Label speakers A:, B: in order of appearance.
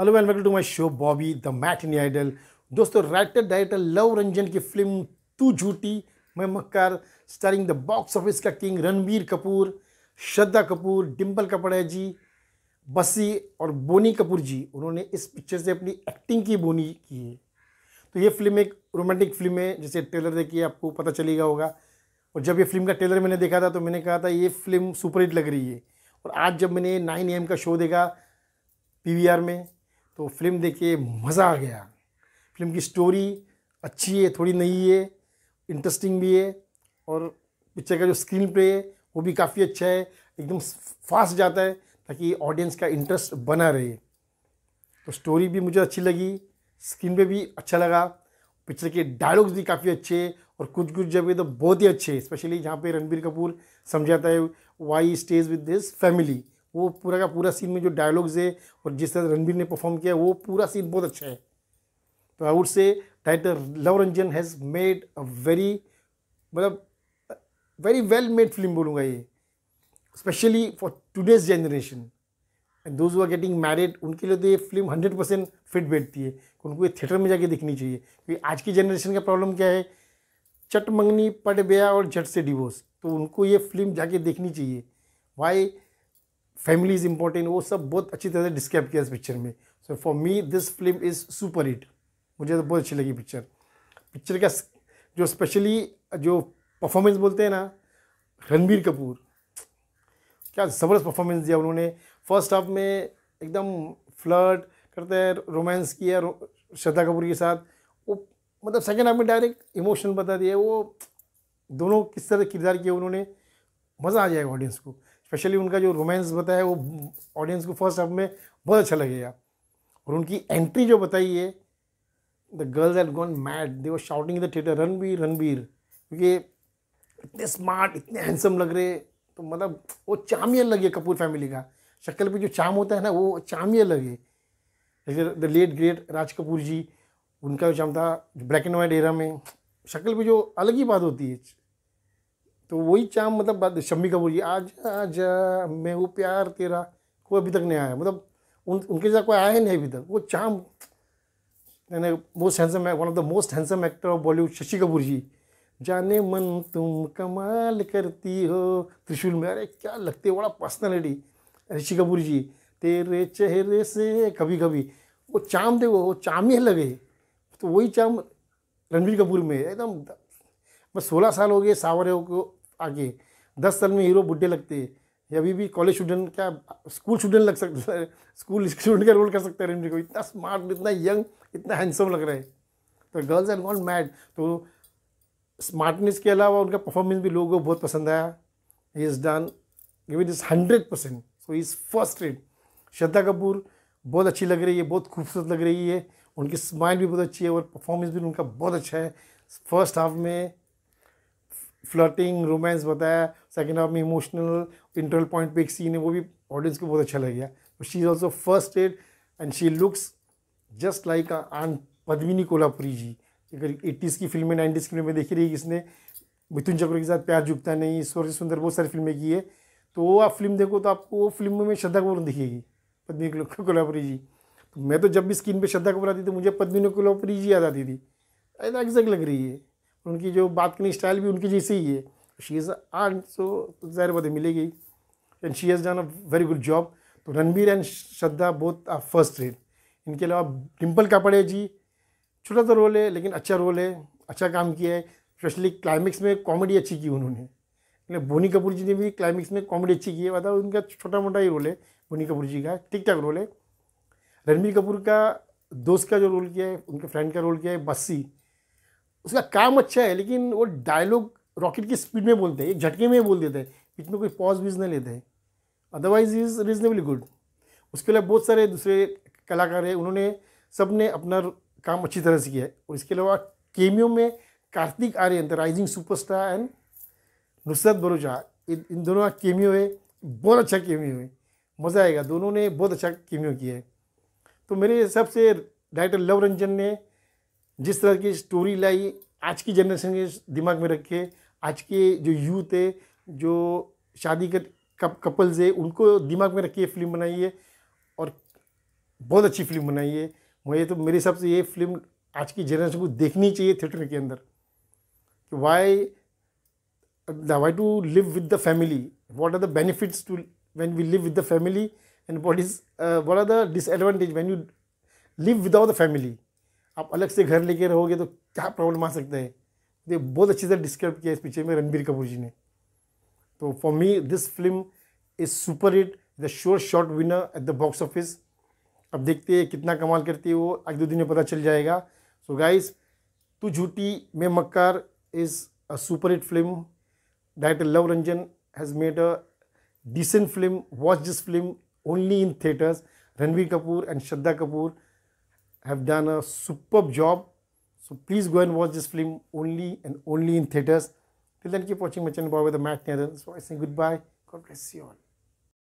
A: Hello welcome to my show Bobby the matinee idol दोस्तों writer director Luv Ranjan की film Tu Jhoothi Main Makkaar starring the box office का king Ranbir Kapoor Shraddha Kapoor Dimple Kapadia ji बसी और बोनी कपूर जी उन्होंने इस पिक्चर से अपनी एक्टिंग की बोनी की है तो ये फिल्म एक रोमांटिक फिल्म है जैसे ट्रेलर देखिए आपको पता चलेगा होगा और जब ये फिल्म का ट्रेलर मैंने देखा था तो मैंने कहा था ये फिल्म सुपरहिट लग रही है और आज जब मैंने नाइन एम का शो देखा पीवीआर में तो फिल्म देख के मज़ा आ गया फिल्म की स्टोरी अच्छी है थोड़ी नई है इंटरेस्टिंग भी है और पिक्चर का जो स्क्रीन प्ले है वो भी काफ़ी अच्छा है एकदम फास्ट जाता है ताकि ऑडियंस का इंटरेस्ट बना रहे तो स्टोरी भी मुझे अच्छी लगी स्क्रीन पे भी अच्छा लगा पिक्चर के डायलॉग्स भी काफ़ी अच्छे और कुछ कुछ जगह तो बहुत ही अच्छे स्पेशली जहाँ पे रणबीर कपूर समझाता है why stays with this family वो पूरा का पूरा सीन में जो डायलॉग्स है और जिस तरह रणबीर ने परफॉर्म किया वो पूरा सीन बहुत अच्छा है तो I would say director Luv Ranjan has made a very मतलब वेरी वेल मेड फिल्म बोलूँगा ये specially for today's generation and those are getting married उनके लिए तो ये फिल्म हंड्रेड परसेंट फिट बैठती है उनको ये थिएटर में जाके देखनी चाहिए क्योंकि आज की जनरेशन का प्रॉब्लम क्या है चट मंगनी पट ब्याह और झट से डिवोर्स तो उनको ये फिल्म जाके देखनी चाहिए वाई फैमिली इज़ इम्पोर्टेंट वो सब बहुत अच्छी तरह से डिस्क्राइब किया इस पिक्चर में so for me this film is super hit मुझे तो बहुत अच्छी लगी पिक्चर पिक्चर का जो स्पेशली जो परफॉर्मेंस बोलते हैं ना रणबीर कपूर क्या ज़बरदस्त परफॉर्मेंस दिया उन्होंने फर्स्ट हाफ में एकदम फ्लर्ट करते हैं रोमांस किया श्रद्धा कपूर के साथ वो मतलब सेकेंड हाफ में डायरेक्ट इमोशन बता दिया वो दोनों किस तरह किरदार किया उन्होंने मज़ा आ जाएगा ऑडियंस को स्पेशली उनका जो रोमांस बताया वो ऑडियंस को फर्स्ट हाफ में बहुत अच्छा लगेगा और उनकी एंट्री जो बताई है the girls had gone mad they were shouting the theatre Ranbir Ranbir क्योंकि इतने स्मार्ट इतने हैंडसम लग रहे तो मतलब वो चामियल लगे कपूर फैमिली का शक्ल पे जो चाम होता है ना वो चामियल लगे जैसे the late great Raj Kapoor ji उनका जो चाम था ब्लैक एंड वाइट एरा में शक्ल पे जो अलग ही बात होती है तो वही चाम मतलब शम्मी कपूर जी आज आज मैं वो प्यार तेरा कोई अभी तक नहीं आया मतलब उन उनके साथ कोई आया नहीं अभी तक वो चाम मैंने most handsome one of the most handsome actor of Bollywood Shashi Kapoor ji जाने मन तुम कमाल करती हो त्रिशूल में अरे क्या लगते है बड़ा पर्सनैलिटी ऋषि कपूर जी तेरे चेहरे से कभी कभी वो चाम देखो वो चाम ही लगे तो वही चाम रणबीर कपूर में एकदम बस सोलह साल हो गए सावरे को आगे दस साल में हीरो बुढ़े लगते हैं अभी भी कॉलेज स्टूडेंट क्या स्कूल स्टूडेंट लग सकता स्कूल स्टूडेंट का रोल कर सकता है रणवीर को इतना स्मार्ट इतना यंग इतना हैंडसम लग रहा है तो गर्ल्स आर नॉट मैड तो स्मार्टनेस के अलावा उनका परफॉर्मेंस भी लोगों को बहुत पसंद आया he is done give it is hundred percent so is first rate Shraddha Kapoor बहुत अच्छी लग रही है बहुत खूबसूरत लग रही है उनकी स्माइल भी बहुत अच्छी है और परफॉर्मेंस भी उनका बहुत अच्छा है फर्स्ट हाफ में फ्लर्टिंग रोमांस बताया सेकेंड हाफ में इमोशनल इंटरल पॉइंट पे एक सीन है वो भी ऑडियंस को बहुत अच्छा लग गया she is also first rate and she looks just like young Padmini Kolhapuri जी अगर एट्टीज़ की फिल्में नाइन्टीज़ की फिल्में देखी रही किसने मिथुन चक्र के साथ प्यार झुकता नहीं ईश्वर से सुंदर बहुत सारी फिल्में की है तो वो आप फिल्म देखो तो आपको वो फिल्म में श्रद्धा कपूर दिखेगी पद्मिनी कोल्हापुरी जी तो मैं तो जब भी स्क्रीन पर श्रद्धा कपूर आती थी तो मुझे पद्मिनी कोल्हापुरी जी याद आती थी एग्जैक्ट लग रही है उनकी जो बात करने स्टाइल भी उनकी जैसे ही है शी इज़ आर सो जहर बात मिलेगी and she has done a very good job तो Ranbir and Shraddha both are first rate इनके अलावा डिम्पल कापड़े जी छोटा सा रोल है लेकिन अच्छा रोल है अच्छा काम किया है स्पेशली क्लाइमेक्स में कॉमेडी अच्छी की उन्होंने लेकिन बोनी कपूर जी ने भी क्लाइमेक्स में कॉमेडी अच्छी की है बताओ मतलब उनका छोटा मोटा ही रोल है बोनी कपूर जी का ठीक ठाक रोल है रणबीर कपूर का दोस्त का जो रोल किया है उनके फ्रेंड का रोल किया है बस्सी उसका काम अच्छा है लेकिन वो डायलॉग रॉकेट की स्पीड में बोलते हैं एक झटके में बोल देते हैं बीच में कोई पॉज वीज नहीं लेते हैं अदरवाइज इज़ रिजनेबली गुड उसके लिए बहुत सारे दूसरे कलाकार हैं उन्होंने सब ने अपना काम अच्छी तरह से किया है और इसके अलावा केमियो में Kartik Aaryan the rising superstar and Nushrratt Bharucha इन दोनों का केमियो है बहुत अच्छा केमियो है मज़ा आएगा दोनों ने बहुत अच्छा केमियो किया है तो मेरे हिसाब से डायरेक्टर लव रंजन ने जिस तरह की स्टोरी लाई आज की जनरेशन के दिमाग में रखे आज के जो यूथ है जो शादी कर कप, कपल्स है उनको दिमाग में रखिए फिल्म बनाइए और बहुत अच्छी फिल्म बनाइए मुझे तो मेरे हिसाब से ये फिल्म आज की जनरेशन को देखनी चाहिए थिएटर के अंदर कि why why to live with the family what are the benefits to when we live with the family and what is what are the disadvantage when you live without the family आप अलग से घर लेके रहोगे तो क्या problem आ सकते हैं ये बहुत अच्छे से डिस्क्राइब किया इस पिक्चर में रणबीर कपूर जी ने तो for me this film is super hit the sure shot winner at the box office अब देखते हैं कितना कमाल करती है वो आज दो दिन में पता चल जाएगा सो गाइस तू Jhoothi Main Makkaar is a super hit film director Luv Ranjan has made a decent film watch this film only in theatres Ranbir Kapoor and Shraddha Kapoor have done a superb job. So please go and watch this film only and only in theaters. Till then, keep watching my channel, Bob with the Matt Nathan. So I say goodbye. God bless you all.